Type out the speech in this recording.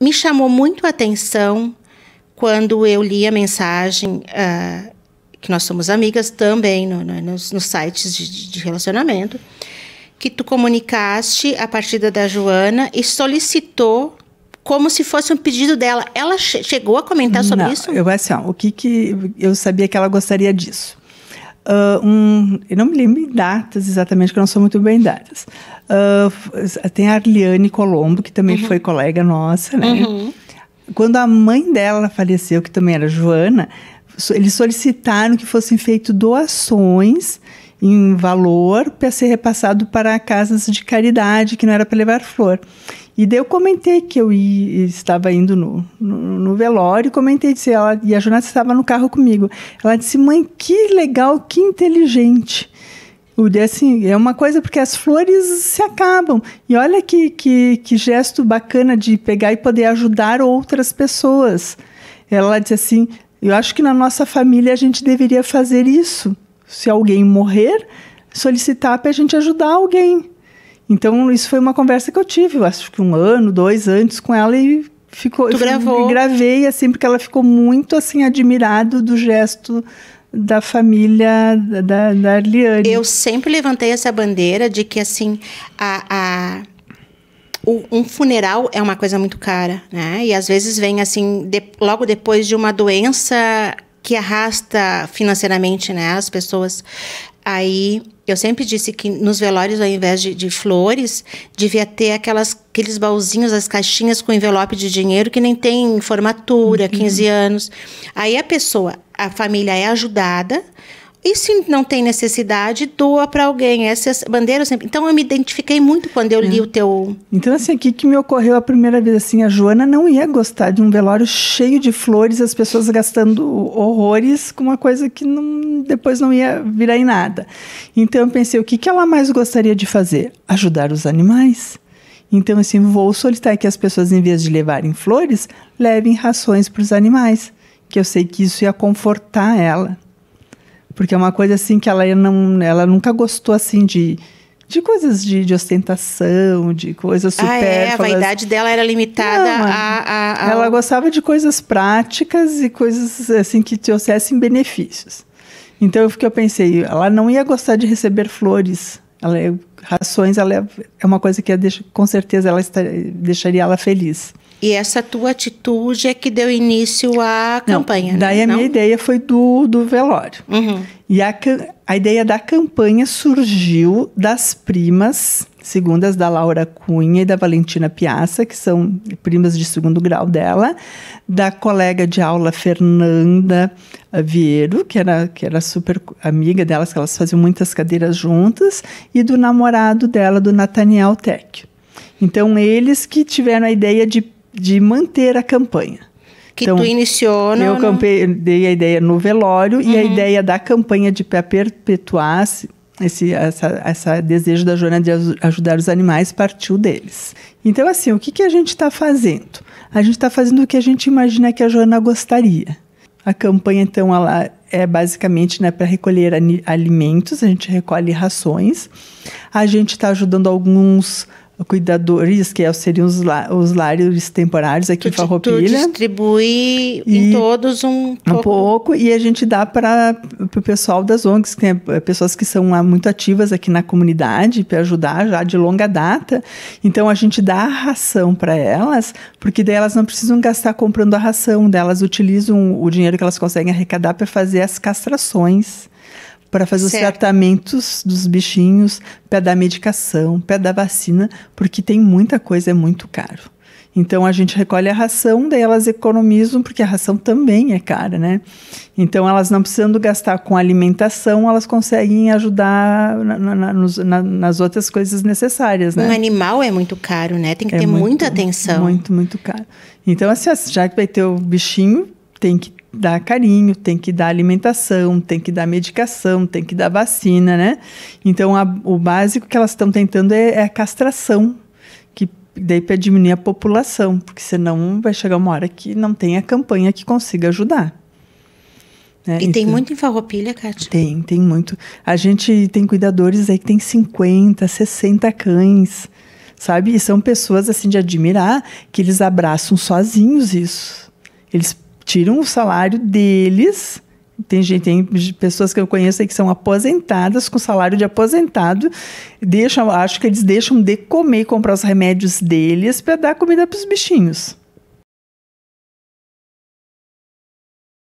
me chamou muito a atenção quando eu li a mensagem, uh, que nós somos amigas também no, no, nos, nos, sites de, de, relacionamento, que tu comunicaste a partida da Joana e solicitou como se fosse um pedido dela. Ela che chegou a comentar sobre Não, isso? Eu assim, ó, o que que eu sabia que ela gostaria disso. Uh, um, eu não me lembro em datas exatamente, que eu não sou muito bem em datas. Uh, tem a Arliane Colombo, que também uhum. foi colega nossa, né? Uhum. Quando a mãe dela faleceu, que também era Joana, so, eles solicitaram que fossem feitas doações em valor para ser repassado para casas de caridade, que não era para levar flor. E daí eu comentei que eu ia, estava indo no, no, no, velório, comentei, disse, ela, e a Jonathan estava no carro comigo. Ela disse, mãe, que legal, que inteligente. Eu disse, assim, é uma coisa porque as flores se acabam. E olha que, que, que gesto bacana de pegar e poder ajudar outras pessoas. Ela disse assim, eu acho que na nossa família a gente deveria fazer isso. Se alguém morrer, solicitar para a gente ajudar alguém. Então, isso foi uma conversa que eu tive, eu acho que um ano, dois antes com ela e ficou. Tu gravou? Gravei, assim, porque ela ficou muito, assim, admirado do gesto da família da, da Arliane. Eu sempre levantei essa bandeira de que, assim, a, a um funeral é uma coisa muito cara, né? E às vezes vem assim, de, logo depois de uma doença que arrasta financeiramente, né, as pessoas. Aí eu sempre disse que nos velórios, ao invés de, de flores, devia ter aquelas, aqueles baúzinhos, as caixinhas com envelope de dinheiro que nem tem formatura, uhum. 15 anos. Aí a pessoa, a família é ajudada e se não tem necessidade, doa para alguém. Essa é bandeira sempre. Então eu me identifiquei muito quando eu é. li o teu. Então, assim, aqui que me ocorreu a primeira vez, assim, a Joana não ia gostar de um velório cheio de flores, as pessoas gastando horrores com uma coisa que não, depois não ia virar em nada. Então eu pensei, o que, que ela mais gostaria de fazer? Ajudar os animais. Então, assim, vou solicitar que as pessoas, em vez de levarem flores, levem rações para os animais, que eu sei que isso ia confortar ela. Porque é uma coisa assim que ela não, ela nunca gostou assim de de coisas de, de ostentação, de coisas super Ah, é, a vaidade dela era limitada não, a, a, a, Ela gostava de coisas práticas e coisas assim que trouxessem benefícios. Então eu que eu pensei, ela não ia gostar de receber flores. Ela, é, rações, ela é, é uma coisa que com certeza ela deixaria ela feliz. E essa tua atitude é que deu início à Não, campanha. Né? Daí né? a Não? minha ideia foi do, do velório. Uhum. E a, a ideia da campanha surgiu das primas segundas da Laura Cunha e da Valentina Piazza, que são primas de segundo grau dela, da colega de aula Fernanda Vieiro, que era, que era super amiga delas, que elas faziam muitas cadeiras juntas, e do namorado dela, do Nathaniel Tech. Então, eles que tiveram a ideia de de manter a campanha. Que então, tu iniciou, né? Eu campei, dei a ideia no velório uhum. e a uhum. ideia da campanha de perpetuar esse essa, essa desejo da Joana de ajudar os animais partiu deles. Então, assim, o que, que a gente está fazendo? A gente está fazendo o que a gente imagina que a Joana gostaria. A campanha, então, ela é basicamente né, para recolher alimentos, a gente recolhe rações. A gente está ajudando alguns cuidadores, que é, seriam os, la os lares temporários aqui tu, em Farroupilha. Tu distribui e, em todos um, um pouco. pouco. E a gente dá para o pessoal das ONGs, que tem eh, pessoas que são muito ativas aqui na comunidade, para ajudar já de longa data. Então, a gente dá a ração para elas, porque daí elas não precisam gastar comprando a ração, delas utilizam o dinheiro que elas conseguem arrecadar para fazer as castrações para fazer certo. os tratamentos dos bichinhos, para dar medicação, para dar vacina, porque tem muita coisa, é muito caro. Então a gente recolhe a ração, daí elas economizam, porque a ração também é cara, né? Então elas não precisando gastar com alimentação, elas conseguem ajudar na, na, na, nas outras coisas necessárias, né? Um animal é muito caro, né? Tem que é ter muito, muita atenção. Muito, muito caro. Então, assim, já que vai ter o bichinho, tem que dar carinho, tem que dar alimentação, tem que dar medicação, tem que dar vacina, né? Então, a, o básico que elas estão tentando é, é a castração, que daí para diminuir a população, porque senão vai chegar uma hora que não tem a campanha que consiga ajudar. Né? E Isso. tem então muito em Farroupilha, Kátia? Tem, tem muito. A gente tem cuidadores aí que tem 50, 60 cães, sabe? E são pessoas assim de admirar que eles abraçam sozinhos isso. Eles tiram o salário deles. Tem gente, tem pessoas que eu conheço aí que são aposentadas com salário de aposentado, deixam, acho que eles deixam de comer, comprar os remédios deles para dar comida para os bichinhos.